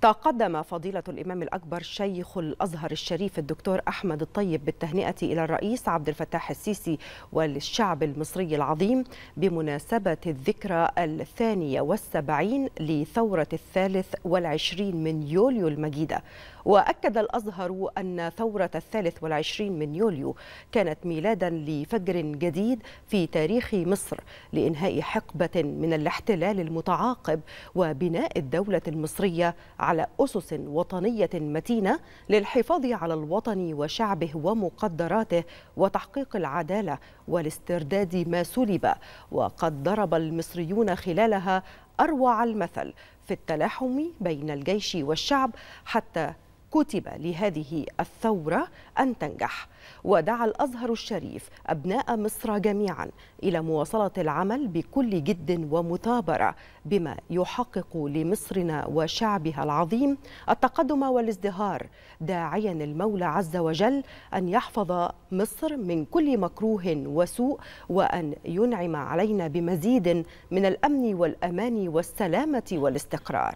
تقدم فضيلة الإمام الأكبر شيخ الأزهر الشريف الدكتور أحمد الطيب بالتهنئة إلى الرئيس عبد الفتاح السيسي والشعب المصري العظيم بمناسبة الذكرى الثانية والسبعين لثورة الثالث والعشرين من يوليو المجيدة وأكد الأزهر أن ثورة الثالث والعشرين من يوليو كانت ميلادا لفجر جديد في تاريخ مصر لإنهاء حقبة من الاحتلال المتعاقب وبناء الدولة المصرية على أسس وطنية متينة للحفاظ على الوطن وشعبه ومقدراته وتحقيق العدالة والاسترداد ما سلب وقد ضرب المصريون خلالها أروع المثل في التلاحم بين الجيش والشعب حتى كتب لهذه الثورة أن تنجح ودعا الأزهر الشريف أبناء مصر جميعا إلى مواصلة العمل بكل جد ومثابرة بما يحقق لمصرنا وشعبها العظيم التقدم والازدهار داعيا المولى عز وجل أن يحفظ مصر من كل مكروه وسوء وأن ينعم علينا بمزيد من الأمن والأمان والسلامة والاستقرار